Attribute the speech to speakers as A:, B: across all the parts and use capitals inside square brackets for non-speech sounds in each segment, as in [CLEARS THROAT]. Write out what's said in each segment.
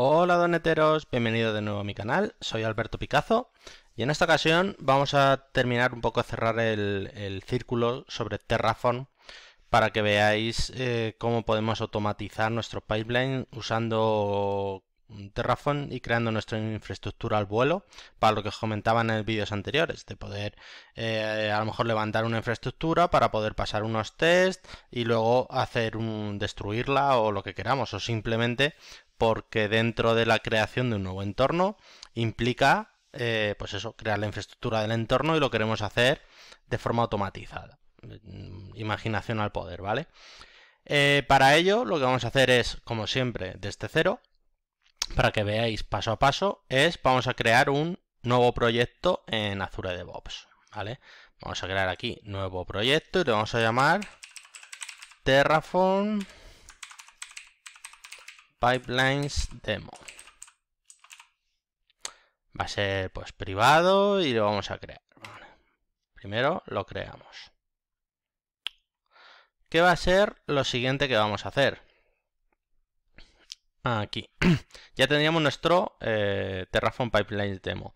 A: Hola doneteros, bienvenido de nuevo a mi canal, soy Alberto Picazo y en esta ocasión vamos a terminar un poco a cerrar el, círculo sobre Terraform para que veáis eh, cómo podemos automatizar nuestro pipeline usando Terraform y creando nuestra infraestructura al vuelo para lo que os comentaba en vídeos anteriores de poder eh, a lo mejor levantar una infraestructura para poder pasar unos test y luego hacer un destruirla o lo que queramos o simplemente porque dentro de la creación de un nuevo entorno implica eh, pues eso crear la infraestructura del entorno y lo queremos hacer de forma automatizada mm, imaginación al poder vale eh, para ello lo que vamos a hacer es como siempre desde cero para que veáis paso a paso, es vamos a crear un nuevo proyecto en Azure DevOps, ¿vale? Vamos a crear aquí nuevo proyecto y lo vamos a llamar Terraform Pipelines Demo. Va a ser pues privado y lo vamos a crear. Primero lo creamos. ¿Qué va a ser lo siguiente que vamos a hacer? aquí. [CLEARS THROAT] ya tendríamos nuestro eh, Terraform Pipeline demo.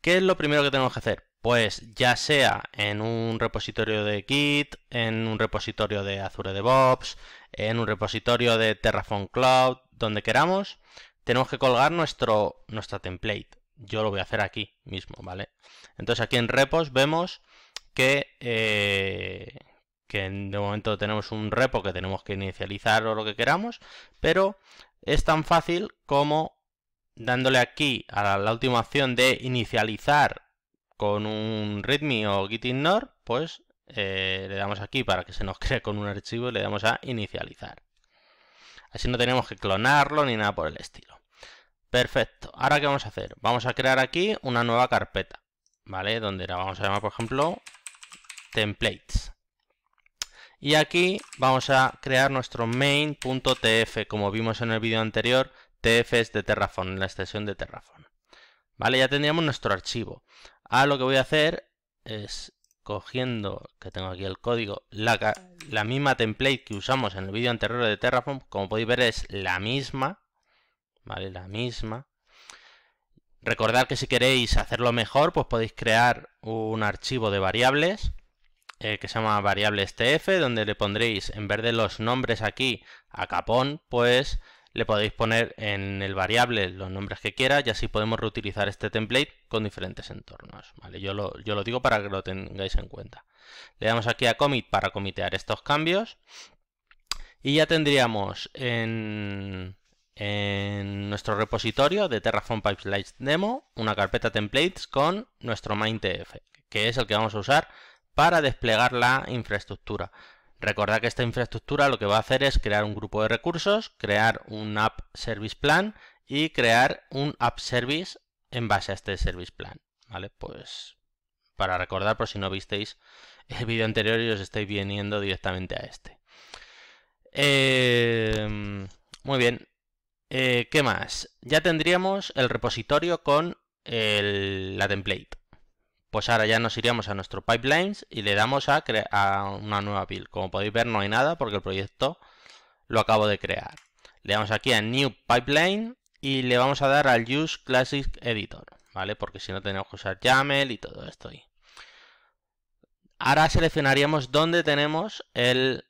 A: ¿Qué es lo primero que tenemos que hacer? Pues ya sea en un repositorio de Git, en un repositorio de Azure DevOps, en un repositorio de Terraform Cloud, donde queramos, tenemos que colgar nuestro, nuestra template. Yo lo voy a hacer aquí mismo, ¿vale? Entonces aquí en repos vemos que, eh, que de momento tenemos un repo que tenemos que inicializar o lo que queramos, pero es tan fácil como dándole aquí a la última opción de inicializar con un readme o gitignore, pues eh, le damos aquí para que se nos [LAUGHS] cree con un archivo y le damos a inicializar. Así no tenemos que clonarlo ni nada por el estilo. Perfecto. Ahora, ¿qué vamos a hacer? Vamos a crear aquí una nueva carpeta, ¿vale? Donde la vamos a llamar, por ejemplo, templates. Y aquí vamos a crear nuestro main.tf, como vimos en el vídeo anterior, tf es de Terraform, la extensión de Terraform. Vale, ya tendríamos nuestro archivo. Ahora lo que voy a hacer es cogiendo, que tengo aquí el código, la, la misma template que usamos en el vídeo anterior de Terraform, como podéis ver es la misma, ¿vale? La misma. Recordad que si queréis hacerlo mejor, pues podéis crear un archivo de variables eh, que se llama variables tf, donde le pondréis, en vez de los nombres aquí, a capón, pues le podéis poner en el variable los nombres que quiera y así podemos reutilizar este template con diferentes entornos. ¿vale? Yo, lo, yo lo digo para que lo tengáis en cuenta. Le damos aquí a commit para comitear estos cambios y ya tendríamos en, en nuestro repositorio de Terraform Pipelines Demo una carpeta templates con nuestro main.tf, que es el que vamos a usar para desplegar la infraestructura. Recordad que esta infraestructura lo que va a hacer es crear un grupo de recursos, crear un App Service Plan y crear un App Service en base a este Service Plan. ¿Vale? Pues para recordar por si no visteis el vídeo anterior y os estáis viniendo directamente a este. Em, muy bien. Eh, ¿Qué más? Ya tendríamos el repositorio con la template. Pues ahora ya nos iríamos a nuestro pipelines y le damos a, a una nueva build. Como podéis ver no hay nada porque el proyecto lo acabo de crear. Le damos aquí a New Pipeline y le vamos a dar al Use Classic Editor, ¿vale? Porque si no tenemos que usar YAML y todo esto ahí. Ahora seleccionaríamos dónde tenemos el,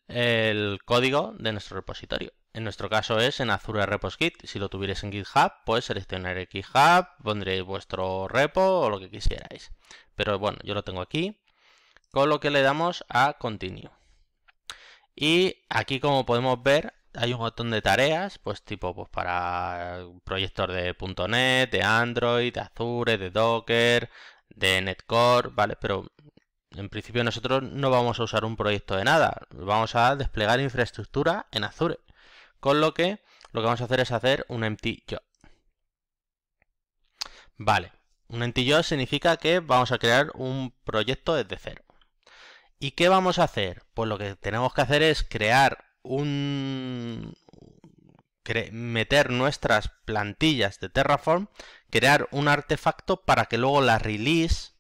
A: código de nuestro repositorio. En nuestro caso es en Azure Repos Git. Si lo tuvierais en GitHub, pues seleccionaré GitHub, pondréis vuestro repo o lo que quisierais. Pero bueno, yo lo tengo aquí. Con lo que le damos a Continue. Y aquí como podemos ver hay un montón de tareas, pues tipo pues para proyector de .NET, de Android, de Azure, de Docker, de Netcore, ¿vale? Pero en principio nosotros no vamos a usar un proyecto de nada, vamos a desplegar infraestructura en Azure. Con lo que lo que vamos a hacer es hacer un empty job. Vale, un entillado significa que vamos a crear un proyecto desde cero. ¿Y qué vamos a hacer? Pues lo que tenemos que hacer es crear un... meter nuestras plantillas de Terraform, crear un artefacto para que luego la release,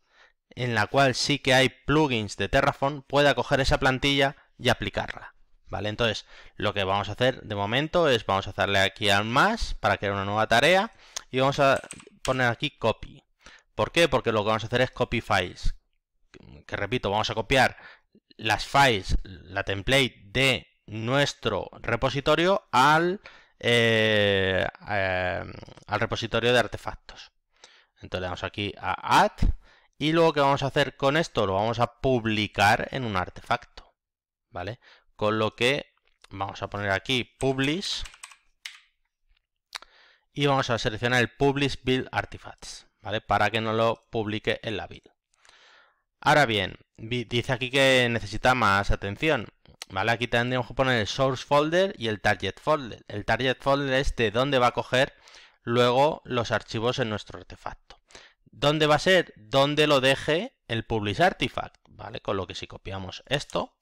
A: en la cual sí que hay plugins de Terraform, pueda coger esa plantilla y aplicarla. ¿Vale? Entonces, lo que vamos a hacer de momento es, vamos a hacerle aquí al más para crear una nueva tarea y vamos a poner aquí copy. ¿Por qué? Porque lo que vamos a hacer es copy files. Que, repito, vamos a copiar las files, la template de nuestro repositorio al, eh, eh, al repositorio de artefactos. Entonces le damos aquí a add y luego que vamos a hacer con esto lo vamos a publicar en un artefacto, ¿vale? Con lo que vamos a poner aquí publish y vamos a seleccionar el publish build artifacts. ¿vale? Para que no lo publique en la build. Ahora bien, dice aquí que necesita más atención, ¿vale? Aquí tendríamos que poner el source folder y el target folder. El target folder es de dónde va a coger luego los archivos en nuestro artefacto. ¿Dónde va a ser? Donde lo deje el publish artifact, ¿vale? Con lo que si copiamos esto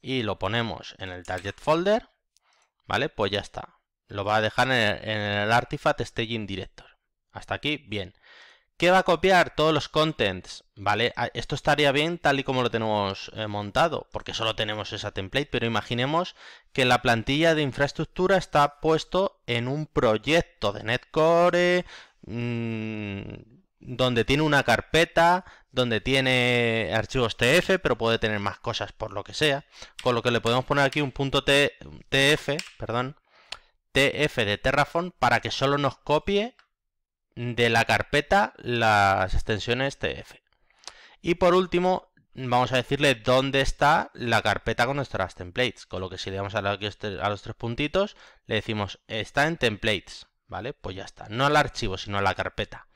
A: y lo ponemos en el target folder, ¿vale? Pues ya está. Lo va a dejar en el, en el artifact staging director. Hasta aquí, bien. ¿Qué va a copiar? Todos los contents, ¿vale? Ah, esto estaría bien tal y como lo tenemos eh, montado, porque solo tenemos esa template, pero imaginemos que la plantilla de infraestructura está puesto en un proyecto de Netcore, mm, donde tiene una carpeta, donde tiene archivos TF, pero puede tener más cosas por lo que sea, con lo que le podemos poner aquí un punto TF, perdón, TF de Terraform para que solo nos copie de la carpeta las extensiones TF. Y por último, vamos a decirle dónde está la carpeta con nuestras templates. Con lo que si le damos este- a, los tres puntitos, le decimos está en templates. ¿Vale? Pues ya está. No al archivo, sino a la carpeta.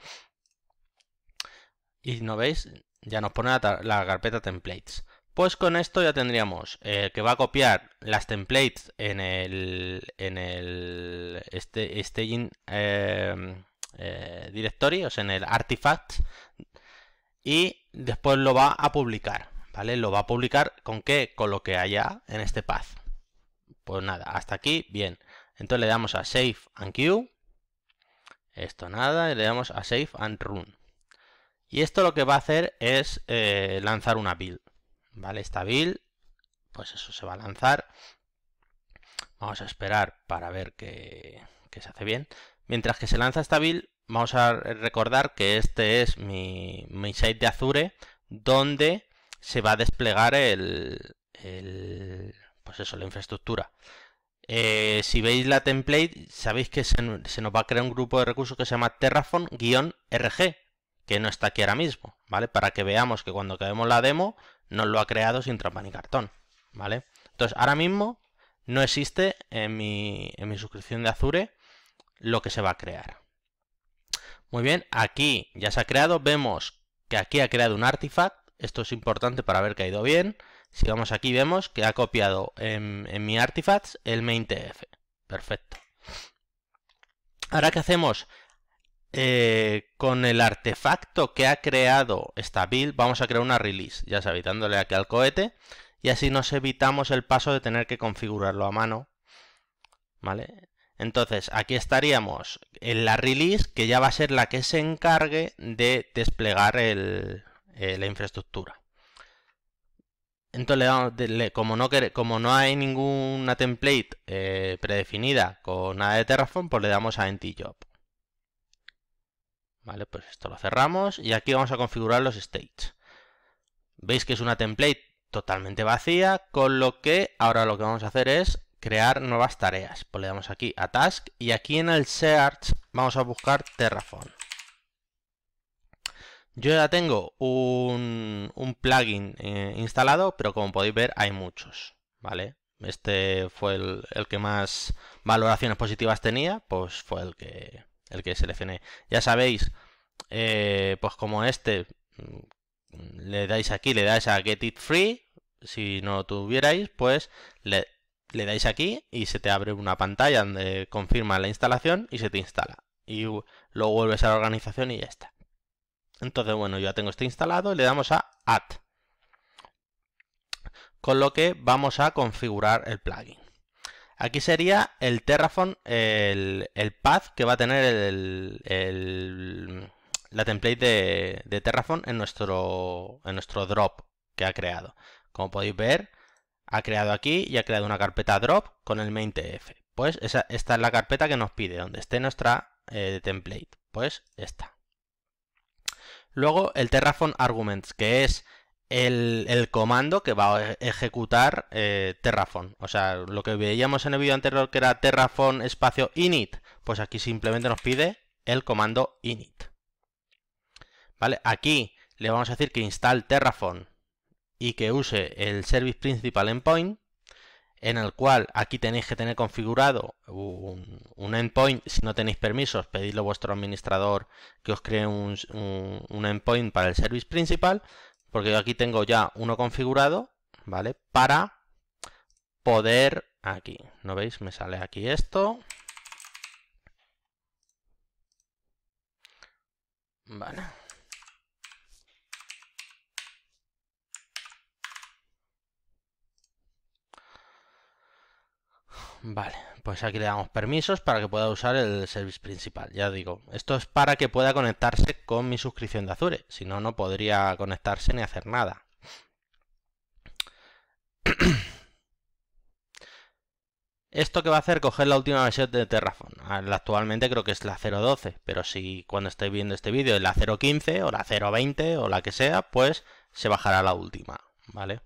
A: Y no veis, ya nos pone la, carpeta templates. Pues con esto ya tendríamos eh, que va a copiar las templates en el, en el este, em, eh, directory, o sea, en el artifact, y después lo va a publicar, ¿vale? Lo va a publicar con qué? Con lo que haya en este path. Pues nada, hasta aquí, bien. Entonces le damos a save and queue, esto nada, y le damos a save and run. Y esto lo que va a hacer es eh, lanzar una build, ¿vale? Esta build, pues eso se va a lanzar. Vamos a esperar para ver qué que se hace bien. Mientras que se lanza esta build, vamos a recordar que este es mi, site de Azure, donde se va a desplegar el, pues eso, la infraestructura. Eh, si veis la template, sabéis que se, nos va a crear un grupo de recursos que se llama Terraform-RG, que no está aquí ahora mismo, ¿vale? Para que veamos que cuando creemos la demo, nos lo ha creado sin trampa ni cartón, ¿vale? Entonces, ahora mismo no existe en mi, en mi suscripción de Azure lo que se va a crear. Muy bien, aquí ya se ha creado, vemos que aquí ha creado un artifact, esto es importante para ver que ha ido bien. Si vamos aquí vemos que ha copiado en, mi artifacts el maintf, perfecto. Ahora que hacemos eh, con el artefacto que ha creado esta build, vamos a crear una release, ya sabéis, dándole aquí al cohete, y así nos evitamos el paso de tener que configurarlo a mano, ¿vale? Entonces, aquí estaríamos en la release, que ya va a ser la que se encargue de desplegar eh, la infraestructura. Entonces, como, no hay ninguna template eh, predefinida con nada de Terraform, pues le damos a NTJob. Job. Vale, pues esto lo cerramos y aquí vamos a configurar los states. Veis que es una template totalmente vacía, con lo que ahora lo que vamos a hacer es crear nuevas tareas. Pues le damos aquí a Task y aquí en el Search vamos a buscar Terraform. Yo ya tengo un, un plugin eh, instalado, pero como podéis ver hay muchos, ¿vale? Este fue el, que más valoraciones positivas tenía, pues fue el que, el que seleccioné. Ya sabéis, eh, pues como este, mm, le dais aquí, le dais a Get It Free, si no lo tuvierais, pues le le dais aquí y se te abre una pantalla donde confirma la instalación y se te instala. Y luego vuelves a la organización y ya está. Entonces, bueno, yo ya tengo este instalado y le damos a Add. Con lo que vamos a configurar el plugin. Aquí sería el Terraform, el, el path que va a tener el, la template de, de Terraform en nuestro, en nuestro drop que ha creado. Como podéis ver, ha creado aquí y ha creado una carpeta drop con el main.tf. Pues esta es la carpeta que nos pide, donde esté nuestra eh, template. Pues esta. Luego el Terraform Arguments, que es el, comando que va a ejecutar eh, Terraform. O sea, lo que veíamos en el vídeo anterior que era Terraform espacio init, pues aquí simplemente nos pide el comando init. ¿Vale? Aquí le vamos a decir que install Terraform y que use el Service Principal Endpoint, en el cual aquí tenéis que tener configurado un, endpoint. Si no tenéis permisos, pedidlo a vuestro administrador que os cree un, un endpoint para el Service Principal, porque yo aquí tengo ya uno configurado, ¿vale? Para poder aquí. ¿No veis? Me sale aquí esto. Vale. Vale, pues aquí le damos permisos para que pueda usar el service principal. Ya digo, esto es para que pueda conectarse con mi suscripción de Azure. Si no, no podría conectarse ni hacer nada. [CLEARS THROAT] Esto que va a hacer coger la última versión de Terraform. Ah, actualmente creo que es la 0.12, pero si cuando estéis viendo este vídeo es la 0.15 o la 0.20 o la que sea, pues se bajará la última, ¿vale?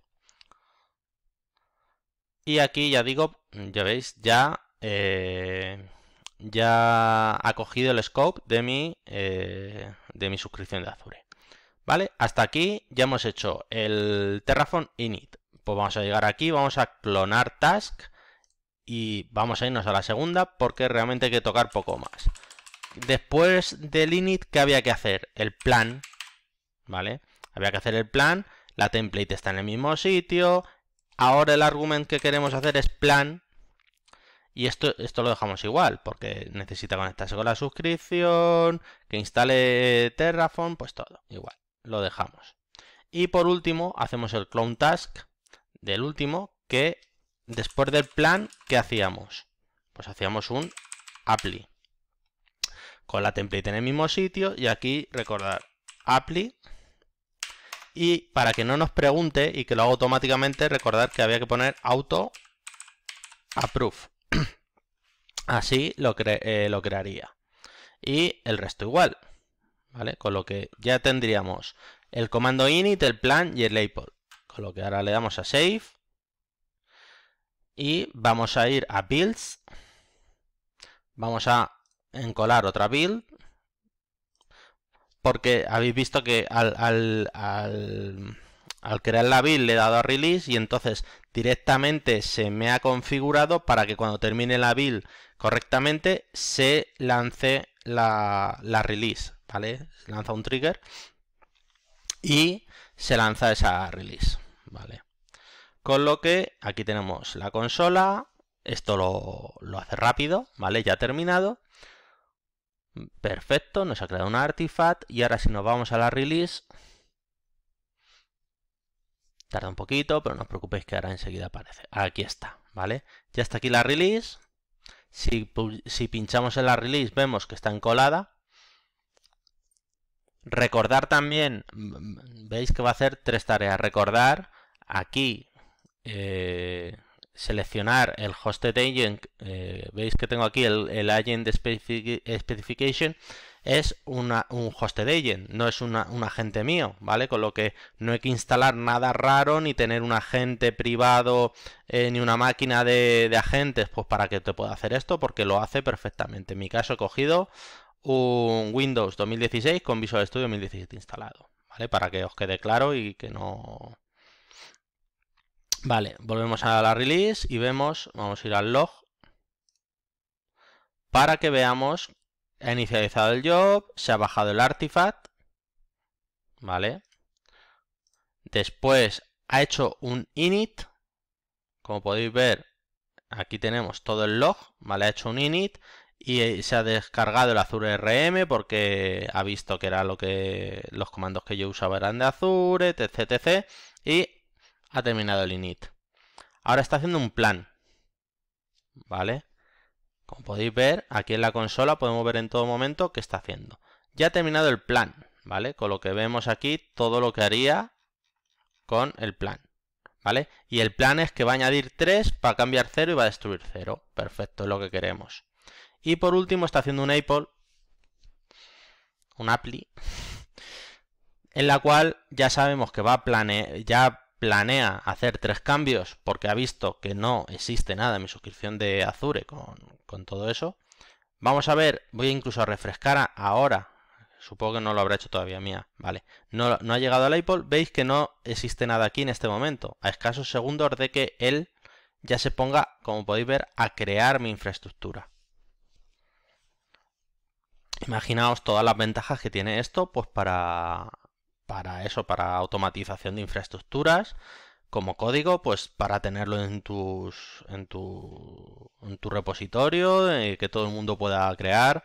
A: Y aquí ya digo, mm, ya veis, ya, eh, ya ha cogido el scope de mi, eh, de mi suscripción de Azure. ¿Vale? Hasta aquí ya hemos hecho el Terraform init. Pues vamos a llegar aquí, vamos a clonar task y vamos a irnos a la segunda porque realmente hay que tocar poco más. Después del init, ¿qué había que hacer? El plan, ¿vale? Había que hacer el plan, la template está en el mismo sitio, Ahora el argumento que queremos hacer es plan. Y esto, esto lo dejamos igual, porque necesita conectarse con la suscripción, que instale Terraform, pues todo, igual, lo dejamos. Y por último, hacemos el clone task del último, que después del plan, ¿qué hacíamos? Pues hacíamos un apply con la template en el mismo sitio y aquí recordar apply y para que no nos pregunte y que lo haga automáticamente, recordad que había que poner auto approve. [CLEARS THROAT] Así lo, eh, lo crearía. Y el resto igual. ¿Vale? Con lo que ya tendríamos el comando init, el plan y el label. Con lo que ahora le damos a save. Y vamos a ir a builds. Vamos a encolar otra build porque habéis visto que al, crear la build le he dado a release y entonces directamente se me ha configurado para que cuando termine la build correctamente se lance la, release, ¿vale? lanza un trigger y se lanza esa release, ¿vale? Con lo que aquí tenemos la consola, esto lo, lo hace rápido, ¿vale? Ya ha terminado. Perfecto, nos ha creado un artifact y ahora si nos vamos a la release, tarda un poquito, pero no os preocupéis que ahora enseguida aparece. Aquí está, ¿vale? Ya está aquí la release. Si, pinchamos en la release vemos que está encolada. Recordar también, veis que va a hacer tres tareas. Recordar aquí eh, seleccionar el hosted agent, eh, veis que tengo aquí el, agent specification, es un hosted agent, no es un agente mío, ¿vale? Con lo que no hay que instalar nada raro ni tener un agente privado eh, ni una máquina de, de, agentes, pues para que te pueda hacer esto, porque lo hace perfectamente. En mi caso he cogido un Windows 2016 con Visual Studio 2017 instalado, ¿vale? Para que os quede claro y que no Vale, volvemos a la release y vemos, vamos a ir al log, para que veamos, ha inicializado el job, se ha bajado el artifact, ¿vale? Después ha hecho un init, como podéis ver, aquí tenemos todo el log, ¿vale? Ha hecho un init y eh, se ha descargado el Azure RM porque ha visto que era lo que los comandos que yo usaba eran de Azure, etc, etc, y ha terminado el init. Ahora está haciendo un plan. ¿Vale? Como podéis ver, aquí en la consola podemos ver en todo momento qué está haciendo. Ya ha terminado el plan, ¿vale? Con lo que vemos aquí todo lo que haría con el plan. ¿Vale? Y el plan es que va a añadir 3, para cambiar 0 y va a destruir 0. Perfecto, es lo que queremos. Y por último está haciendo un Apple, un apli. [LAUGHS] en la cual ya sabemos que va a planear, ya planea hacer tres cambios porque ha visto que no existe nada en mi suscripción de Azure con, todo eso. Vamos a ver, voy incluso a refrescar ahora. Supongo que no lo habrá hecho todavía mía. Vale, no, no ha llegado al Apple. Veis que no existe nada aquí en este momento. A escasos segundos de que él ya se ponga, como podéis ver, a crear mi infraestructura. Imaginaos todas las ventajas que tiene esto, pues para, para eso, para automatización de infraestructuras, como código, pues para tenerlo en tus en tu, en tu repositorio, eh, que todo el mundo pueda crear.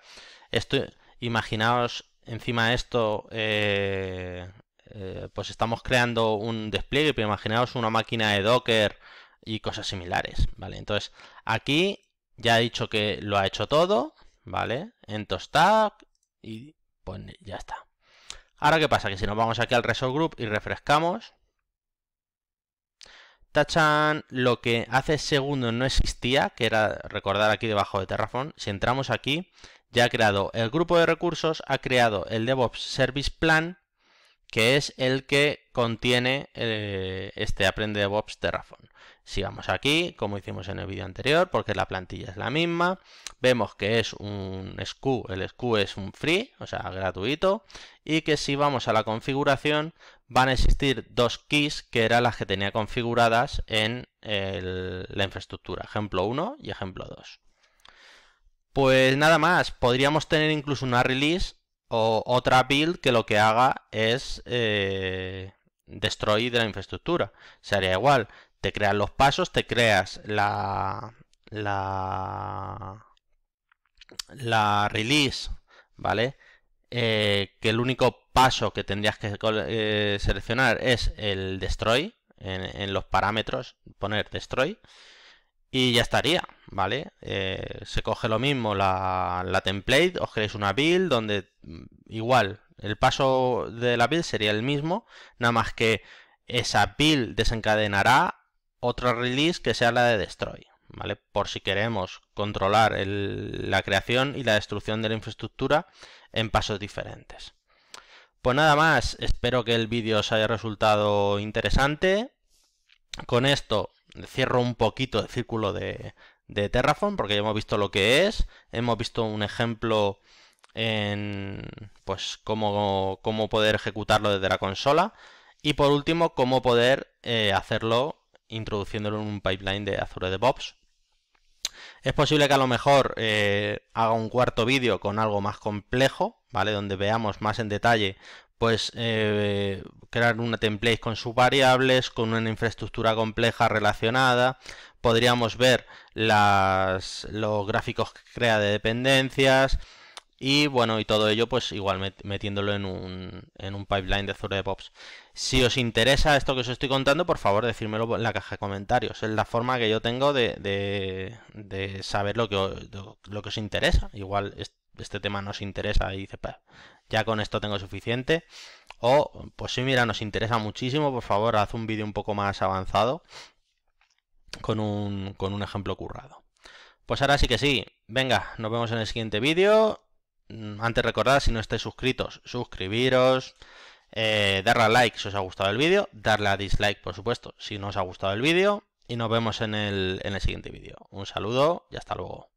A: Esto, imaginaos encima de esto, eh, eh, pues estamos creando un despliegue, pero imaginaos una máquina de Docker y cosas similares, ¿vale? Entonces, aquí ya he dicho que lo ha hecho todo, ¿vale? En Tostack y pues ya está. Ahora, ¿qué pasa? Que si nos vamos aquí al Resource Group y refrescamos, Tachan lo que hace segundos no existía, que era recordar aquí debajo de Terraform. Si entramos aquí, ya ha creado el grupo de recursos, ha creado el DevOps Service Plan, que es el que contiene eh, este Aprende DevOps Terraform. vamos aquí, como hicimos en el vídeo anterior, porque la plantilla es la misma vemos que es un SKU, el SKU es un free, o sea, gratuito, y que si vamos a la configuración van a existir dos keys que eran las que tenía configuradas en la infraestructura, ejemplo 1 y ejemplo 2. Pues nada más, podríamos tener incluso una release o otra build que lo que haga es eh, destroy de la infraestructura. Sería igual, te crean los pasos, te creas la la release, ¿vale? Eh, que el único paso que tendrías que eh, seleccionar es el destroy, en, los parámetros poner destroy, y ya estaría, ¿vale? Eh, se coge lo mismo la, la template, os creéis una build donde mm, igual el paso de la build sería el mismo, nada más que esa build desencadenará otra release que sea la de destroy, por si queremos controlar la creación y la destrucción de la infraestructura en pasos diferentes. Pues nada más, espero que el vídeo os haya resultado interesante. Con esto cierro un poquito el círculo de, Terraform, porque ya hemos visto lo que es, hemos visto un ejemplo en pues cómo, cómo poder ejecutarlo desde la consola y por último cómo poder eh, hacerlo introduciéndolo en un pipeline de Azure DevOps es posible que a lo mejor eh, haga un cuarto vídeo con algo más complejo, ¿vale? Donde veamos más en detalle, pues eh, crear una template con sus variables, con una infraestructura compleja relacionada. Podríamos ver las, los gráficos que crea de dependencias, y bueno, y todo ello, pues igual metiéndolo en un, en un pipeline de Azure DevOps. Si os interesa esto que os estoy contando, por favor, decírmelo en la caja de comentarios. Es la forma que yo tengo de, saber lo que, os, lo que os interesa. Igual este tema nos interesa y dice, ya con esto tengo suficiente. O, pues si mira, nos interesa muchísimo, por favor, haz un vídeo un poco más avanzado con un, con un ejemplo currado. Pues ahora sí que sí. Venga, nos vemos en el siguiente vídeo Mm, antes recordad, si no estáis suscritos, suscribiros, eh, darle a like si os ha gustado el vídeo, darle a dislike, por supuesto, si no os ha gustado el vídeo, y nos vemos en el, en el siguiente vídeo. Un saludo y hasta luego.